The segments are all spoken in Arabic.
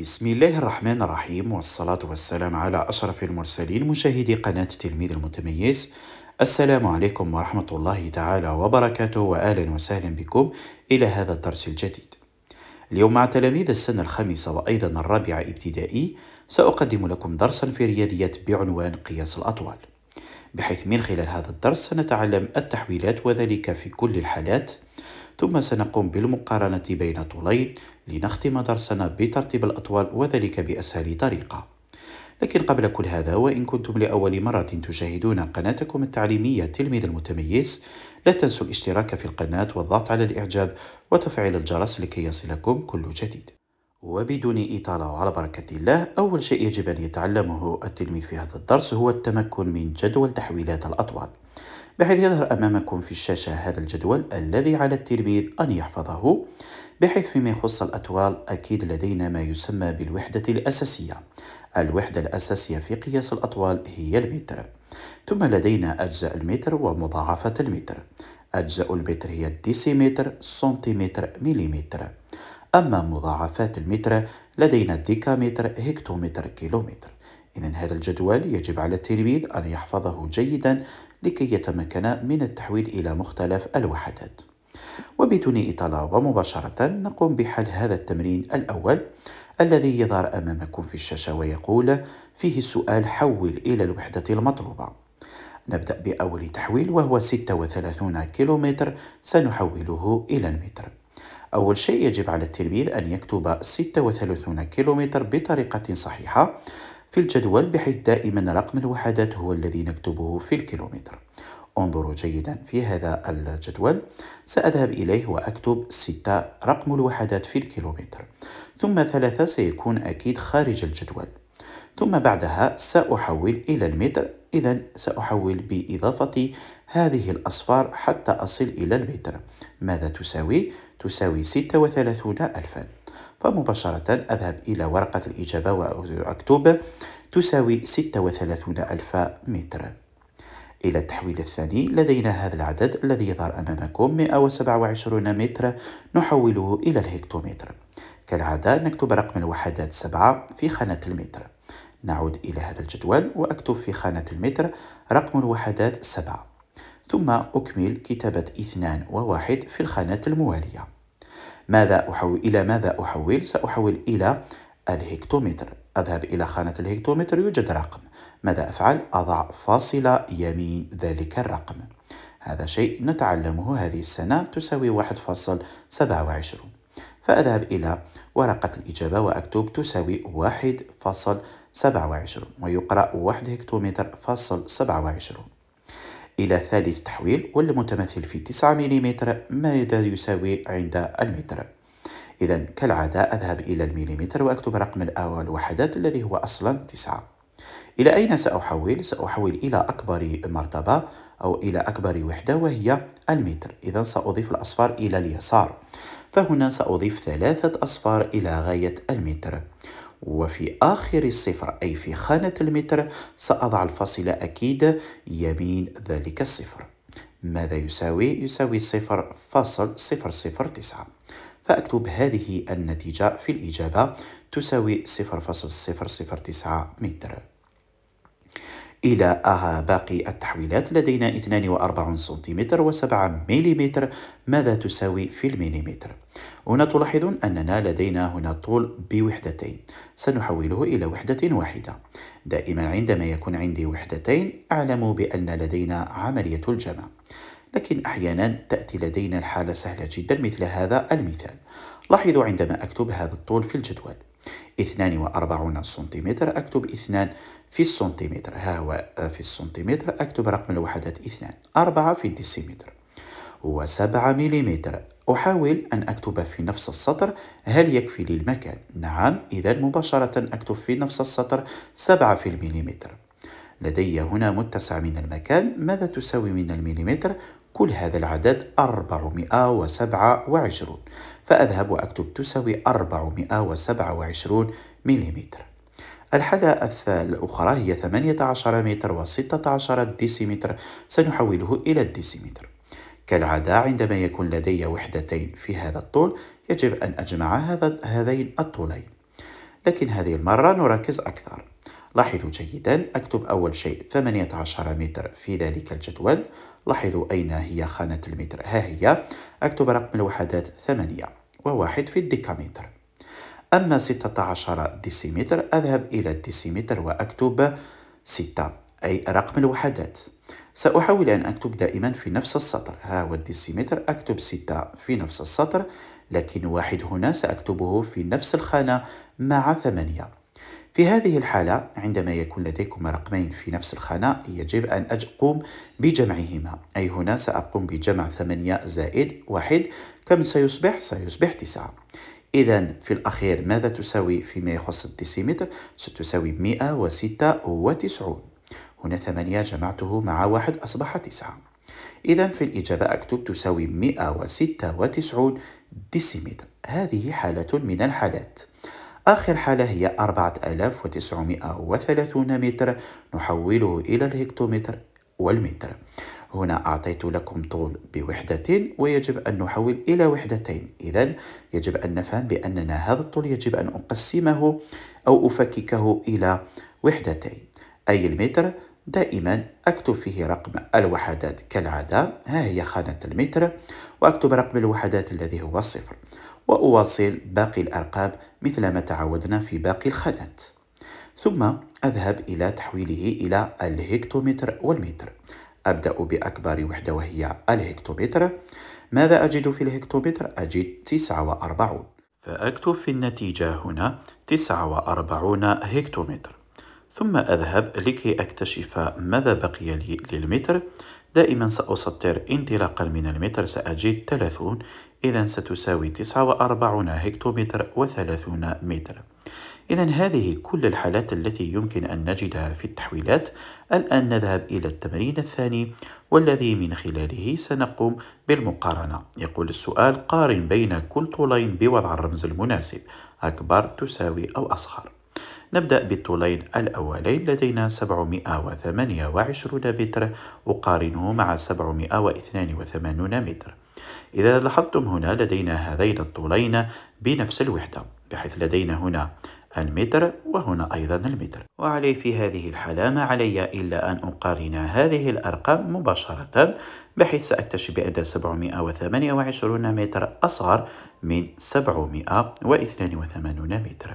بسم الله الرحمن الرحيم والصلاة والسلام على أشرف المرسلين مشاهدي قناة تلميذ المتميز السلام عليكم ورحمة الله تعالى وبركاته وأهلا وسهلا بكم إلى هذا الدرس الجديد اليوم مع تلاميذ السنة الخامسة وأيضا الرابعة ابتدائي سأقدم لكم درسا في رياضيات بعنوان قياس الأطوال بحيث من خلال هذا الدرس سنتعلم التحويلات وذلك في كل الحالات ثم سنقوم بالمقارنة بين طولين لنختم درسنا بترتيب الأطوال وذلك بأسهل طريقة لكن قبل كل هذا وإن كنتم لأول مرة تشاهدون قناتكم التعليمية تلميذ المتميز لا تنسوا الاشتراك في القناة والضغط على الإعجاب وتفعيل الجرس لكي يصلكم كل جديد وبدون إطالة على بركة الله أول شيء يجب أن يتعلمه التلميذ في هذا الدرس هو التمكن من جدول تحويلات الأطوال بحيث يظهر أمامكم في الشاشة هذا الجدول الذي على التلميذ أن يحفظه بحيث فيما يخص الأطوال أكيد لدينا ما يسمى بالوحدة الأساسية الوحدة الأساسية في قياس الأطوال هي المتر ثم لدينا أجزاء المتر ومضاعفة المتر أجزاء المتر هي الديسيمتر سنتيمتر مليمتر أما مضاعفات المتر لدينا ديكامتر هكتومتر كيلومتر إذا هذا الجدول يجب على التلميذ أن يحفظه جيدا لكي يتمكن من التحويل إلى مختلف الوحدات وبدون إطالة ومباشرة نقوم بحل هذا التمرين الأول الذي يظهر أمامكم في الشاشة ويقول فيه السؤال حول إلى الوحدة المطلوبة نبدأ بأول تحويل وهو 36 كيلومتر سنحوله إلى المتر أول شيء يجب على التلميذ أن يكتب 36 كيلومتر بطريقة صحيحة في الجدول بحيث دائما رقم الوحدات هو الذي نكتبه في الكيلومتر انظروا جيدا في هذا الجدول سأذهب إليه وأكتب 6 رقم الوحدات في الكيلومتر ثم 3 سيكون أكيد خارج الجدول ثم بعدها سأحول إلى المتر إذا سأحول بإضافة هذه الأصفار حتى أصل إلى المتر ماذا تساوي؟ تساوي 36 ألفاً فمباشرة أذهب إلى ورقة الإجابة وأكتب تساوي 36 ألف متر إلى التحويل الثاني لدينا هذا العدد الذي يظهر أمامكم 127 متر نحوله إلى الهكتومتر كالعادة نكتب رقم الوحدات 7 في خانة المتر نعود إلى هذا الجدول وأكتب في خانة المتر رقم الوحدات 7 ثم أكمل كتابة 2 و1 في الخانات الموالية ماذا أحول إلى ماذا أحول؟ سأحول إلى الهكتومتر أذهب إلى خانة الهكتومتر يوجد رقم ماذا أفعل؟ أضع فاصلة يمين ذلك الرقم هذا شيء نتعلمه هذه السنة تساوي 1.27 فأذهب إلى ورقة الإجابة وأكتب تساوي 1.27 ويقرأ 1 هكتومتر فاصل 27 إلى ثالث تحويل والمتمثل في 9 ملم ماذا يساوي عند المتر؟ إذا كالعادة أذهب إلى المليمتر وأكتب رقم الأول وحدات الذي هو أصلا 9 إلى أين سأحول؟ سأحول إلى أكبر مرتبة أو إلى أكبر وحدة وهي المتر إذا سأضيف الأصفار إلى اليسار فهنا سأضيف ثلاثة أصفار إلى غاية المتر وفي آخر الصفر أي في خانة المتر سأضع الفاصلة أكيد يمين ذلك الصفر ماذا يساوي؟ يساوي صفر فاصل صفر صفر تسعة فأكتب هذه النتيجة في الإجابة تساوي 0.009 متر إلى باقي التحويلات لدينا 42 سنتيمتر و7 مليمتر ماذا تساوي في المليمتر؟ هنا تلاحظون أننا لدينا هنا طول بوحدتين سنحوله إلى وحدة واحدة دائما عندما يكون عندي وحدتين أعلم بأن لدينا عملية الجمع لكن أحيانا تأتي لدينا الحالة سهلة جدا مثل هذا المثال لاحظوا عندما أكتب هذا الطول في الجدول 42 سنتيمتر أكتب 2 في السنتيمتر ها هو آه، في السنتيمتر أكتب رقم الوحدات 2 4 في الديسيمتر وسبعة مليمتر أحاول أن أكتب في نفس السطر هل يكفي لي المكان؟ نعم إذا مباشرة أكتب في نفس السطر سبعة في المليمتر لدي هنا متسع من المكان ماذا تساوي من المليمتر؟ كل هذا العدد 427 فأذهب وأكتب تساوي 427 ملم الحالة الأخرى هي 18 متر و 16 ديسيمتر سنحوله إلى الديسيمتر كالعادة عندما يكون لدي وحدتين في هذا الطول يجب أن أجمع هذا هذين الطولين لكن هذه المرة نركز أكثر لاحظوا جيدا أكتب أول شيء 18 متر في ذلك الجدول لاحظوا أين هي خانة المتر ها هي أكتب رقم الوحدات ثمانية وواحد في الديكامتر أما 16 ديسيمتر أذهب إلى الديسيمتر وأكتب 6 أي رقم الوحدات سأحاول أن أكتب دائما في نفس السطر ها هو الديسيمتر أكتب 6 في نفس السطر لكن واحد هنا سأكتبه في نفس الخانة مع ثمانية في هذه الحالة عندما يكون لديكم رقمين في نفس الخانة يجب أن أقوم بجمعهما أي هنا سأقوم بجمع 8 زائد 1 كم سيصبح؟ سيصبح 9 إذا في الأخير ماذا تساوي فيما يخص الديسيمتر؟ ستساوي 196 هنا 8 جمعته مع 1 أصبح 9 إذا في الإجابة أكتب تساوي 196 ديسيمتر هذه حالة من الحالات آخر حالة هي 4930 متر نحوله إلى الهكتومتر والمتر هنا أعطيت لكم طول بوحدتين ويجب أن نحول إلى وحدتين إذا يجب أن نفهم بأننا هذا الطول يجب أن أقسمه أو أفككه إلى وحدتين أي المتر دائما أكتب فيه رقم الوحدات كالعادة ها هي خانة المتر وأكتب رقم الوحدات الذي هو صفر وأواصل باقي الأرقام مثل ما تعودنا في باقي الخانات ثم أذهب إلى تحويله إلى الهكتومتر والمتر أبدأ بأكبر وحدة وهي الهكتومتر ماذا أجد في الهكتومتر؟ أجد 49 فأكتب في النتيجة هنا 49 هكتومتر ثم أذهب لكي أكتشف ماذا بقي لي للمتر دائما سأسطر انطلاقا من المتر سأجد 30 إذا ستساوي تسعة وأربعون هكتومتر وثلاثون متر إذا هذه كل الحالات التي يمكن أن نجدها في التحويلات الآن نذهب إلى التمرين الثاني والذي من خلاله سنقوم بالمقارنة يقول السؤال قارن بين كل طولين بوضع الرمز المناسب أكبر تساوي أو أصغر نبدأ بالطولين الأولين لدينا 728 متر أقارنه مع 782 متر إذا لاحظتم هنا لدينا هذين الطولين بنفس الوحدة بحيث لدينا هنا المتر وهنا أيضا المتر وعلي في هذه الحالة ما علي إلا أن أقارن هذه الأرقام مباشرة بحيث سأكتشف بأن 728 متر أصغر من 782 متر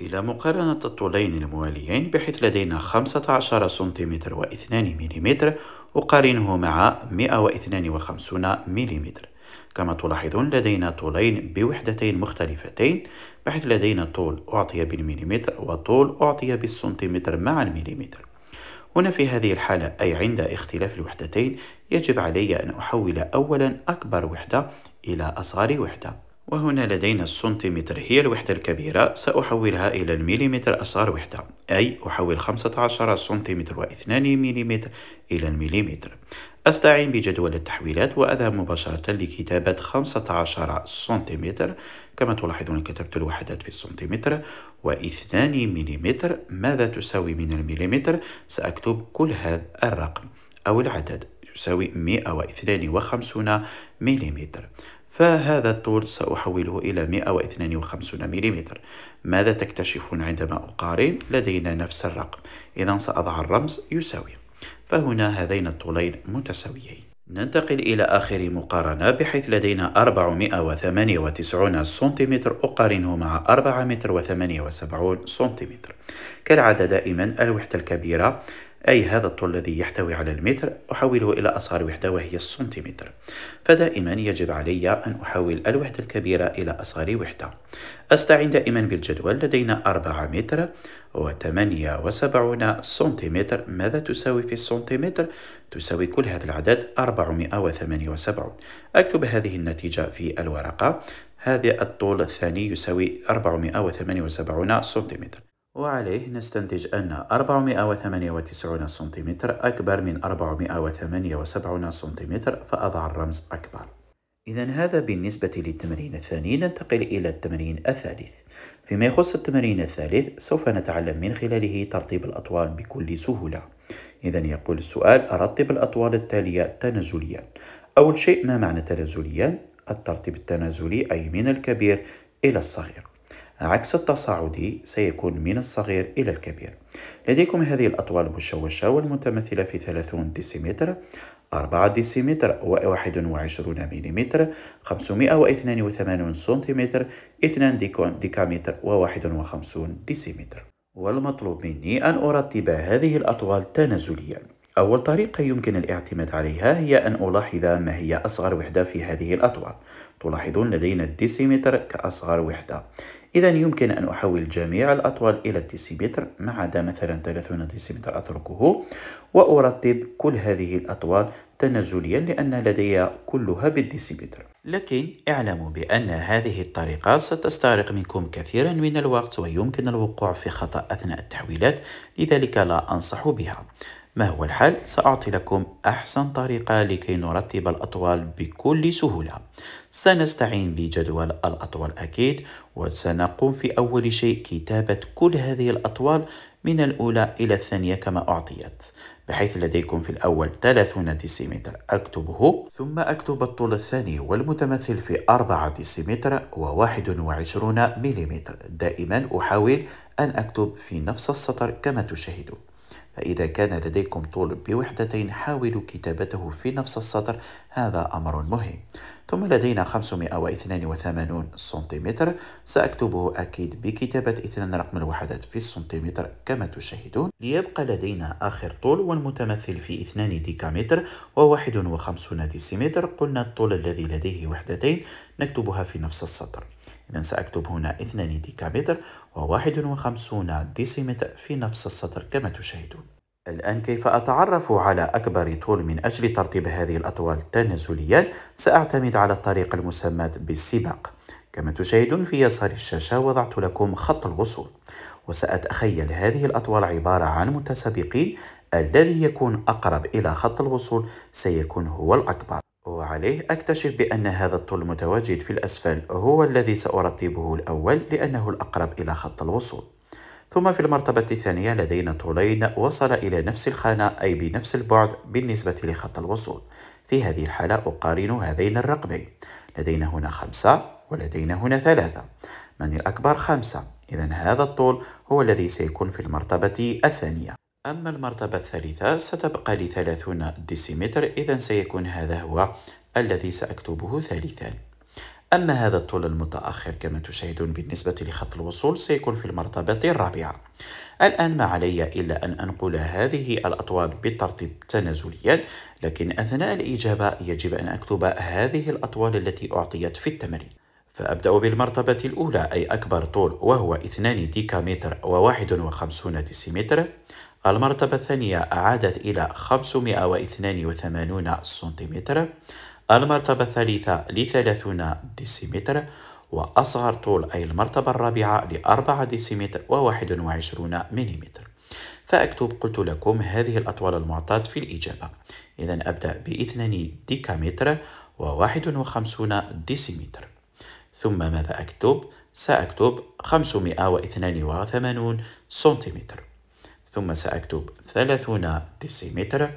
إلى مقارنة الطولين المواليين بحيث لدينا 15 سنتيمتر و 2 مليمتر أقارنه مع 152 مليمتر كما تلاحظون لدينا طولين بوحدتين مختلفتين بحيث لدينا طول أعطي بالمليمتر وطول أعطي بالسنتيمتر مع المليمتر هنا في هذه الحالة أي عند اختلاف الوحدتين يجب علي أن أحول أولا أكبر وحدة إلى أصغر وحدة وهنا لدينا السنتيمتر هي الوحدة الكبيرة سأحولها إلى المليمتر أصغر وحدة أي أحول 15 سنتيمتر و2 مليمتر إلى المليمتر أستعين بجدول التحويلات وأذهب مباشرة لكتابة 15 سنتيمتر كما تلاحظون كتبت الوحدات في السنتيمتر و2 مليمتر ماذا تساوي من المليمتر سأكتب كل هذا الرقم أو العدد يساوي 152 مليمتر فهذا الطول سأحوله إلى 152 ملم ماذا تكتشفون عندما أقارن؟ لدينا نفس الرقم إذا سأضع الرمز يساوي فهنا هذين الطولين متساويين ننتقل إلى آخر مقارنة بحيث لدينا 498 سنتيمتر أقارنه مع 4 متر و78 سنتيمتر كالعادة دائما الوحدة الكبيرة أي هذا الطول الذي يحتوي على المتر أحوله إلى أصغر وحدة وهي السنتيمتر فدائما يجب علي أن أحول الوحدة الكبيرة إلى أصغر وحدة أستعين دائما بالجدول لدينا 4 متر و78 سنتيمتر ماذا تساوي في السنتيمتر؟ تساوي كل هذا العدد 478 أكتب هذه النتيجة في الورقة هذا الطول الثاني يساوي 478 سنتيمتر وعليه نستنتج أن 498 سنتيمتر أكبر من 478 سنتيمتر فأضع الرمز أكبر إذا هذا بالنسبة للتمرين الثاني ننتقل إلى التمرين الثالث فيما يخص التمرين الثالث سوف نتعلم من خلاله ترتيب الأطوال بكل سهولة إذا يقول السؤال أرتب الأطوال التالية تنازليا أول شيء ما معنى تنازليا؟ الترتيب التنازلي أي من الكبير إلى الصغير عكس التصاعدي سيكون من الصغير إلى الكبير لديكم هذه الأطوال المشوشة والمتمثلة في 30 ديسيمتر 4 ديسيمتر و21 مليمتر 582 سنتيمتر 2 ديكامتر و51 ديسيمتر والمطلوب مني أن أرتب هذه الأطوال تنازلياً أول طريقة يمكن الاعتماد عليها هي أن ألاحظ ما هي أصغر وحدة في هذه الأطوال تلاحظون لدينا الديسيمتر كأصغر وحدة إذا يمكن أن أحول جميع الأطوال إلى الديسيمتر ما عدا مثلا 30 ديسيمتر أتركه وأرتب كل هذه الأطوال تنازليا لأن لدي كلها بالديسيمتر لكن اعلموا بأن هذه الطريقة ستستغرق منكم كثيرا من الوقت ويمكن الوقوع في خطأ أثناء التحويلات لذلك لا أنصح بها ما هو الحل؟ سأعطي لكم أحسن طريقة لكي نرتب الأطوال بكل سهولة سنستعين بجدول الأطوال أكيد وسنقوم في أول شيء كتابة كل هذه الأطوال من الأولى إلى الثانية كما أعطيت بحيث لديكم في الأول 30 ديسيمتر أكتبه ثم أكتب الطول الثاني والمتمثل في 4 ديسيمتر و21 مليمتر دائما أحاول أن أكتب في نفس السطر كما تشاهدون فإذا كان لديكم طلب بوحدتين حاولوا كتابته في نفس السطر هذا أمر مهم ثم لدينا 582 سنتيمتر سأكتبه أكيد بكتابة اثنان رقم الوحدات في السنتيمتر كما تشاهدون ليبقى لدينا آخر طول والمتمثل في 2 ديكامتر و51 ديسيمتر قلنا الطول الذي لديه وحدتين نكتبها في نفس السطر إذا سأكتب هنا 2 ديكامتر و51 ديسيمتر في نفس السطر كما تشاهدون الآن كيف أتعرف على أكبر طول من أجل ترتيب هذه الأطوال تنازليا سأعتمد على الطريقة المسماة بالسباق كما تشاهدون في يسار الشاشة وضعت لكم خط الوصول وسأتخيل هذه الأطوال عبارة عن متسابقين الذي يكون أقرب إلى خط الوصول سيكون هو الأكبر وعليه أكتشف بأن هذا الطول المتواجد في الأسفل هو الذي سأرتبه الأول لأنه الأقرب إلى خط الوصول ثم في المرتبة الثانية لدينا طولين وصل إلى نفس الخانة أي بنفس البعد بالنسبة لخط الوصول في هذه الحالة أقارن هذين الرقمين لدينا هنا خمسة ولدينا هنا ثلاثة من الأكبر خمسة إذا هذا الطول هو الذي سيكون في المرتبة الثانية أما المرتبة الثالثة ستبقى لثلاثون ديسيمتر إذا سيكون هذا هو الذي سأكتبه ثالثا أما هذا الطول المتأخر كما تشاهدون بالنسبة لخط الوصول سيكون في المرتبة الرابعة الآن ما علي إلا أن أنقل هذه الأطوال بالترتيب تنازليا لكن أثناء الإجابة يجب أن أكتب هذه الأطوال التي أعطيت في التمرين فأبدأ بالمرتبة الأولى أي أكبر طول وهو 2 ديكامتر و51 ديسيمتر المرتبة الثانية أعادت إلى 582 سنتيمتر المرتبة الثالثة لثلاثون ديسيمتر وأصغر طول أي المرتبة الرابعة لأربعة ديسيمتر وواحد وعشرون مليمتر فأكتب قلت لكم هذه الأطوال المعطاة في الإجابة إذا أبدأ باثنان ديكامتر وواحد وخمسون ديسيمتر ثم ماذا أكتب؟ سأكتب 582 سنتيمتر ثم سأكتب 30 ديسيمتر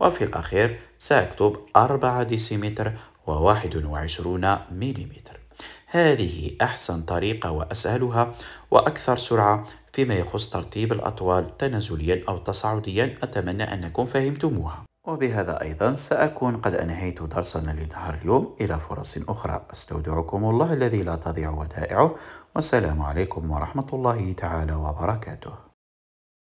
وفي الأخير سأكتب 4 ديسيمتر و21 مليمتر هذه أحسن طريقة وأسهلها وأكثر سرعة فيما يخص ترتيب الأطوال تنازليا أو تصاعديا أتمنى أنكم فهمتموها وبهذا أيضا سأكون قد أنهيت درسنا لنهار اليوم إلى فرص أخرى أستودعكم الله الذي لا تضيع ودائعه والسلام عليكم ورحمة الله تعالى وبركاته